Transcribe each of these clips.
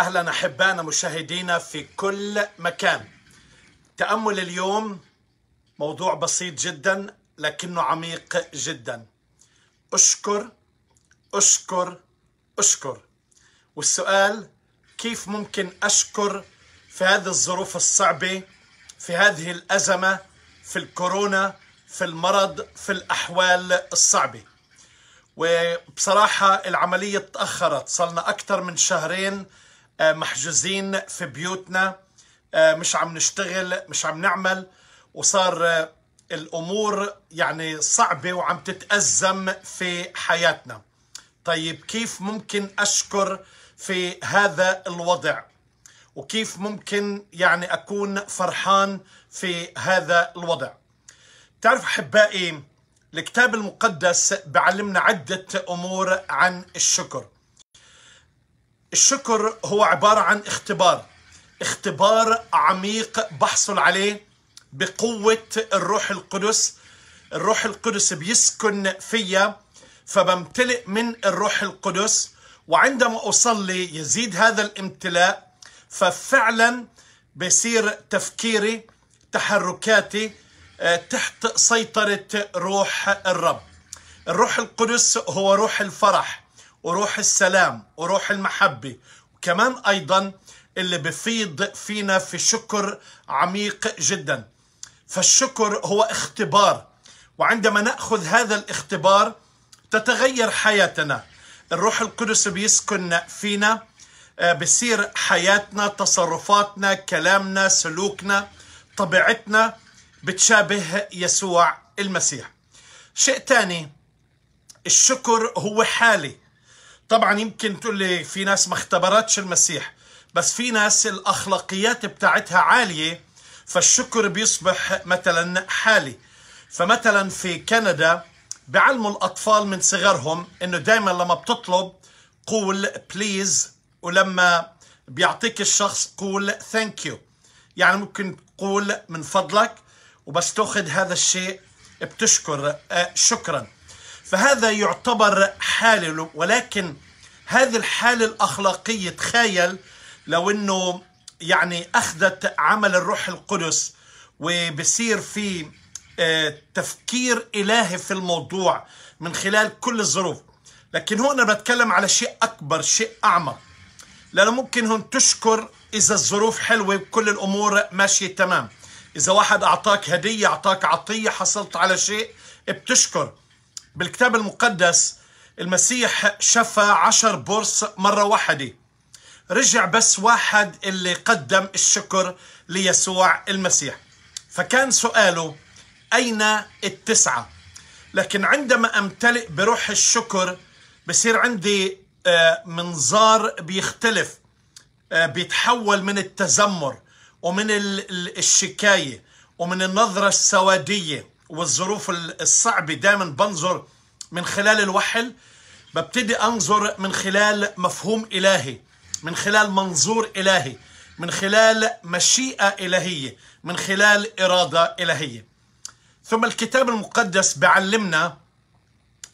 اهلا احبانا مشاهدينا في كل مكان. تامل اليوم موضوع بسيط جدا لكنه عميق جدا. اشكر اشكر اشكر. والسؤال كيف ممكن اشكر في هذه الظروف الصعبه في هذه الازمه في الكورونا في المرض في الاحوال الصعبه. وبصراحه العمليه تاخرت صار لنا اكثر من شهرين آه، محجوزين في بيوتنا آه، مش عم نشتغل مش عم نعمل وصار آه، الأمور يعني صعبة وعم تتأزم في حياتنا طيب كيف ممكن أشكر في هذا الوضع وكيف ممكن يعني أكون فرحان في هذا الوضع تعرف أحبائي الكتاب المقدس بعلمنا عدة أمور عن الشكر الشكر هو عبارة عن اختبار اختبار عميق بحصل عليه بقوة الروح القدس الروح القدس بيسكن فيا فبمتلئ من الروح القدس وعندما أصلي يزيد هذا الامتلاء ففعلا بصير تفكيري تحركاتي آه، تحت سيطرة روح الرب الروح القدس هو روح الفرح وروح السلام وروح المحبة وكمان أيضا اللي بفيض فينا في شكر عميق جدا فالشكر هو اختبار وعندما نأخذ هذا الاختبار تتغير حياتنا الروح القدس بيسكن فينا آه، بصير حياتنا تصرفاتنا كلامنا سلوكنا طبيعتنا بتشابه يسوع المسيح شيء ثاني الشكر هو حالي طبعا يمكن تقول لي في ناس ما اختبرتش المسيح بس في ناس الاخلاقيات بتاعتها عاليه فالشكر بيصبح مثلا حالي فمثلا في كندا بعلموا الاطفال من صغرهم انه دائما لما بتطلب قول بليز ولما بيعطيك الشخص قول ثانك يو يعني ممكن تقول من فضلك وبس تاخذ هذا الشيء بتشكر آه، شكرا فهذا يعتبر حالي ولكن هذه الحالة الأخلاقية تخيل لو أنه يعني أخذت عمل الروح القدس وبصير في آه، تفكير إلهي في الموضوع من خلال كل الظروف لكن هون أنا بتكلم على شيء أكبر شيء أعمق لأنه ممكن هون تشكر إذا الظروف حلوة وكل الأمور ماشية تمام إذا واحد أعطاك هدية أعطاك عطية حصلت على شيء بتشكر بالكتاب المقدس المسيح شفى عشر برص مرة واحدة رجع بس واحد اللي قدم الشكر ليسوع المسيح فكان سؤاله أين التسعة؟ لكن عندما أمتلئ بروح الشكر بصير عندي آه، منظار بيختلف آه، بيتحول من التذمر ومن الشكاية ومن النظرة السوادية والظروف الصعبة دائما بنظر من خلال الوحل ببتدي أنظر من خلال مفهوم إلهي من خلال منظور إلهي من خلال مشيئة إلهية من خلال إرادة إلهية ثم الكتاب المقدس بعلمنا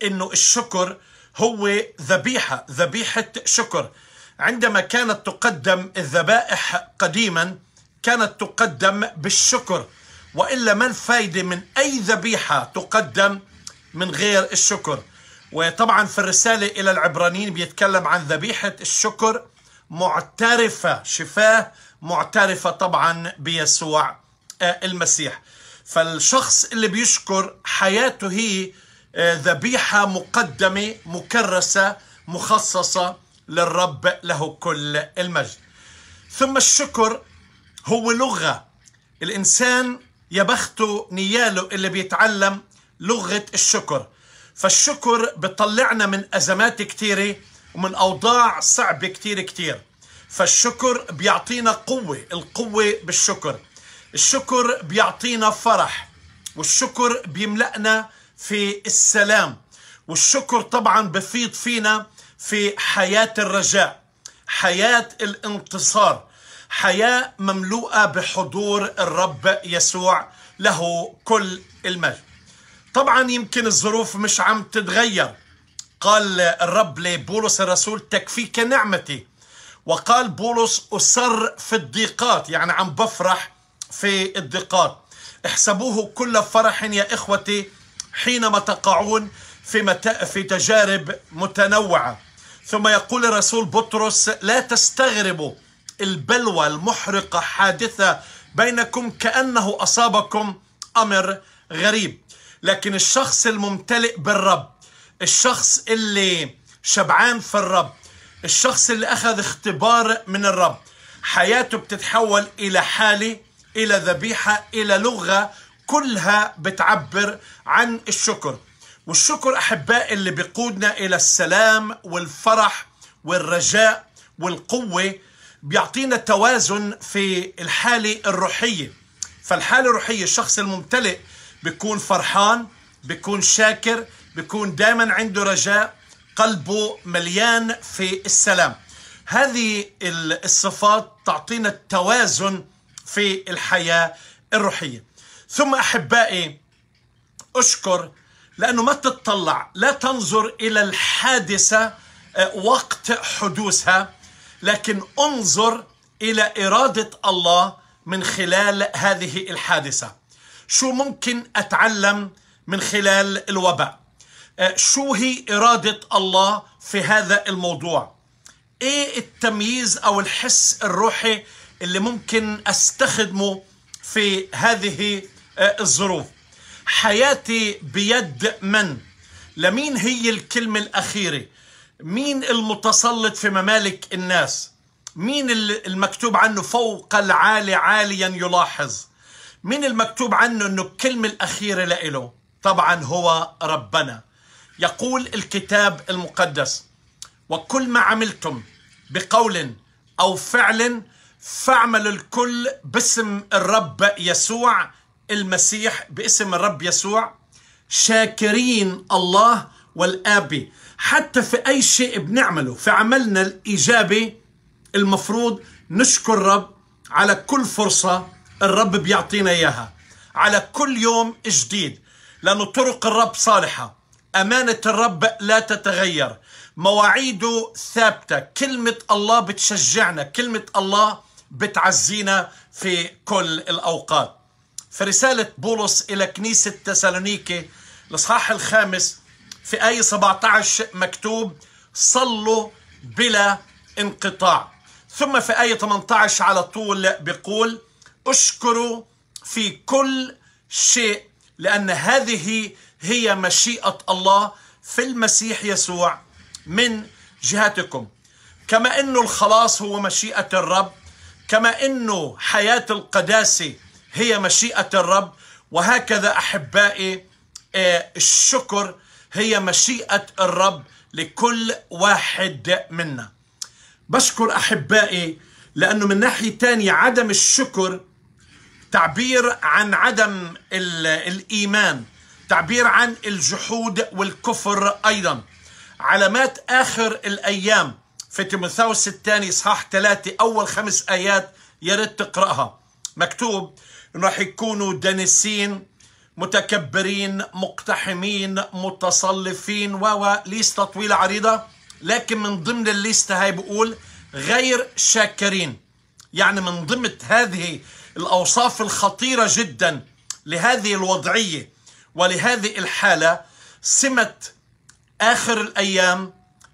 أنه الشكر هو ذبيحة ذبيحة شكر عندما كانت تقدم الذبائح قديما كانت تقدم بالشكر وإلا ما الفايدة من أي ذبيحة تقدم من غير الشكر وطبعا في الرسالة إلى العبرانيين بيتكلم عن ذبيحة الشكر معترفة شفاه معترفة طبعا بيسوع آه، المسيح فالشخص اللي بيشكر حياته هي آه، ذبيحة مقدمة مكرسة مخصصة للرب له كل المجد ثم الشكر هو لغة الإنسان يبخته نياله اللي بيتعلم لغة الشكر فالشكر بطلعنا من أزمات كثيره ومن أوضاع صعبة كثير كثير فالشكر بيعطينا قوة القوة بالشكر الشكر بيعطينا فرح والشكر بيملأنا في السلام والشكر طبعا بفيض فينا في حياة الرجاء حياة الانتصار حياة مملوءة بحضور الرب يسوع له كل المجد طبعا يمكن الظروف مش عم تتغير قال الرب لبولس الرسول تكفيك نعمتي وقال بولس أسر في الضيقات يعني عم بفرح في الضيقات احسبوه كل فرح يا إخوتي حينما تقعون في, مت... في تجارب متنوعة ثم يقول الرسول بطرس لا تستغربوا البلوى المحرقة حادثة بينكم كأنه أصابكم أمر غريب لكن الشخص الممتلئ بالرب الشخص اللي شبعان في الرب الشخص اللي أخذ اختبار من الرب حياته بتتحول إلى حالة إلى ذبيحة إلى لغة كلها بتعبر عن الشكر والشكر أحباء اللي بيقودنا إلى السلام والفرح والرجاء والقوة بيعطينا توازن في الحالة الروحية فالحالة الروحية الشخص الممتلئ بيكون فرحان بيكون شاكر بيكون دائما عنده رجاء قلبه مليان في السلام هذه الصفات تعطينا التوازن في الحياة الروحية ثم أحبائي أشكر لأنه ما تتطلع لا تنظر إلى الحادثة آه، وقت حدوثها لكن انظر إلى إرادة الله من خلال هذه الحادثة شو ممكن أتعلم من خلال الوباء آه، شو هي إرادة الله في هذا الموضوع إيه التمييز أو الحس الروحي اللي ممكن أستخدمه في هذه آه، الظروف حياتي بيد من لمين هي الكلمة الأخيرة مين المتسلط في ممالك الناس مين المكتوب عنه فوق العالي عاليا يلاحظ مين المكتوب عنه انه الكلمة الاخيرة لإله طبعا هو ربنا يقول الكتاب المقدس وكل ما عملتم بقول او فعل فاعمل الكل باسم الرب يسوع المسيح باسم الرب يسوع شاكرين الله والآب حتى في أي شيء بنعمله في عملنا الإيجابي المفروض نشكر الرب على كل فرصة الرب بيعطينا إياها على كل يوم جديد لأن طرق الرب صالحة أمانة الرب لا تتغير مواعيده ثابتة كلمة الله بتشجعنا كلمة الله بتعزينا في كل الأوقات في رسالة بولس إلى كنيسة تسالونيكي الإصحاح الخامس في آية 17 مكتوب صلوا بلا انقطاع ثم في آية 18 على طول بيقول اشكره في كل شيء لأن هذه هي مشيئة الله في المسيح يسوع من جهتكم كما أنه الخلاص هو مشيئة الرب كما أنه حياة القداسة هي مشيئة الرب وهكذا أحبائي آه، الشكر هي مشيئة الرب لكل واحد منا بشكر أحبائي لأنه من ناحية تانية عدم الشكر تعبير عن عدم الإيمان تعبير عن الجحود والكفر أيضا علامات آخر الأيام في تيموثاوس الثاني إصحاح ثلاثة أول خمس آيات يا ريت تقرأها مكتوب إنه راح يكونوا دنسين متكبرين مقتحمين متصلفين و ليستة طويلة عريضة لكن من ضمن الليستة هاي بقول غير شاكرين يعني من ضمن هذه الأوصاف الخطيرة جدا لهذه الوضعية ولهذه الحالة سمة آخر الأيام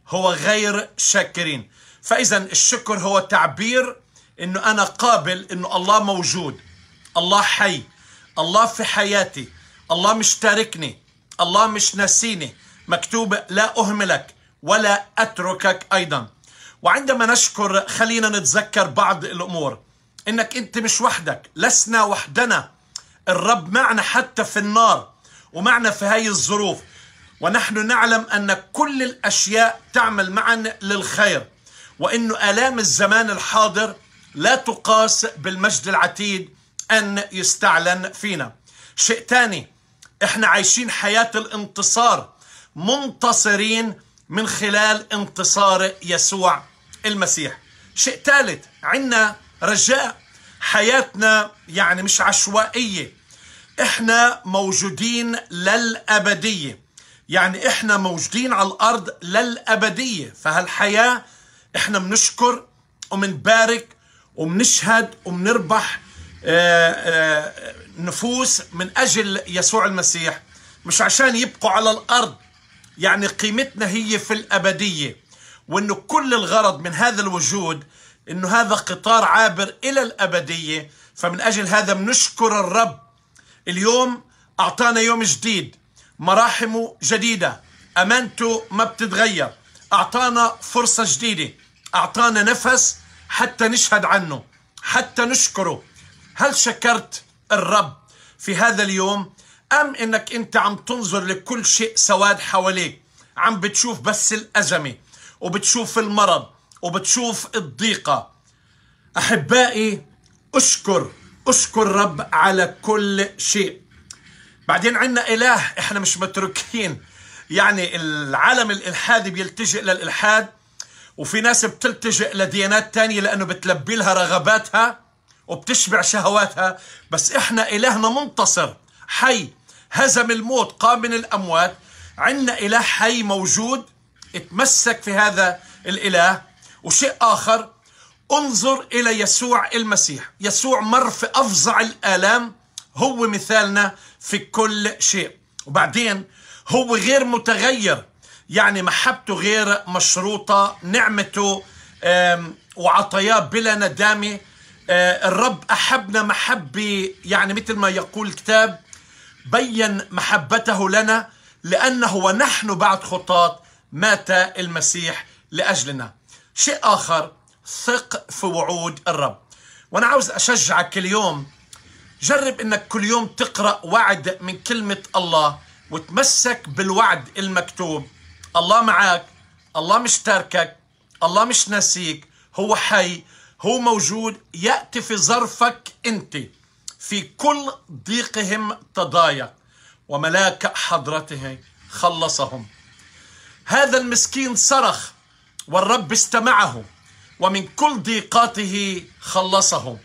هو غير شاكرين فإذا الشكر هو تعبير أنه أنا قابل أنه الله موجود الله حي الله في حياتي الله مش تاركني الله مش ناسيني مكتوب لا أهملك ولا أتركك أيضا وعندما نشكر خلينا نتذكر بعض الأمور انك انت مش وحدك لسنا وحدنا الرب معنا حتى في النار ومعنا في هاي الظروف ونحن نعلم ان كل الاشياء تعمل معا للخير وانه الام الزمان الحاضر لا تقاس بالمجد العتيد ان يستعلن فينا شيء ثاني احنا عايشين حياه الانتصار منتصرين من خلال انتصار يسوع المسيح شيء ثالث عندنا رجاء حياتنا يعني مش عشوائية احنا موجودين للأبدية يعني احنا موجودين على الأرض للأبدية فهالحياة احنا بنشكر ومنبارك ومنشهد ومنربح آه، آه، نفوس من أجل يسوع المسيح مش عشان يبقوا على الأرض يعني قيمتنا هي في الأبدية وأنه كل الغرض من هذا الوجود انه هذا قطار عابر الى الابديه فمن اجل هذا بنشكر الرب اليوم اعطانا يوم جديد مراحمه جديده امانته ما بتتغير اعطانا فرصه جديده اعطانا نفس حتى نشهد عنه حتى نشكره هل شكرت الرب في هذا اليوم ام انك انت عم تنظر لكل شيء سواد حواليك عم بتشوف بس الازمه وبتشوف المرض وبتشوف الضيقة أحبائي أشكر أشكر رب على كل شيء بعدين عندنا إله إحنا مش متركين يعني العالم الإلحادي بيلتجئ للإلحاد وفي ناس بتلتجئ لديانات تانية لأنه بتلبي لها رغباتها وبتشبع شهواتها بس إحنا إلهنا منتصر حي هزم الموت قام من الأموات عندنا إله حي موجود اتمسك في هذا الإله وشيء آخر انظر إلى يسوع المسيح يسوع مر في أفظع الآلام هو مثالنا في كل شيء وبعدين هو غير متغير يعني محبته غير مشروطة نعمته وعطاياه بلا ندامة آه، الرب أحبنا محبة يعني مثل ما يقول الكتاب بين محبته لنا لأنه ونحن بعد خطاة مات المسيح لأجلنا شيء آخر ثق في وعود الرب وأنا عاوز أشجعك اليوم جرب أنك كل يوم تقرأ وعد من كلمة الله وتمسك بالوعد المكتوب الله معك الله مش تاركك الله مش ناسيك هو حي هو موجود يأتي في ظرفك أنت في كل ضيقهم تضايق وملاك حضرته خلصهم هذا المسكين صرخ والرب استمعه ومن كل ضيقاته خلصه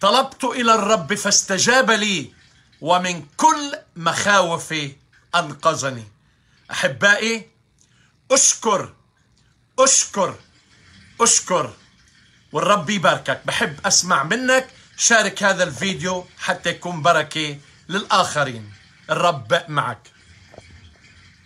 طلبت إلى الرب فاستجاب لي ومن كل مخاوفي أنقذني أحبائي أشكر أشكر أشكر والرب يباركك بحب أسمع منك شارك هذا الفيديو حتى يكون بركة للآخرين الرب معك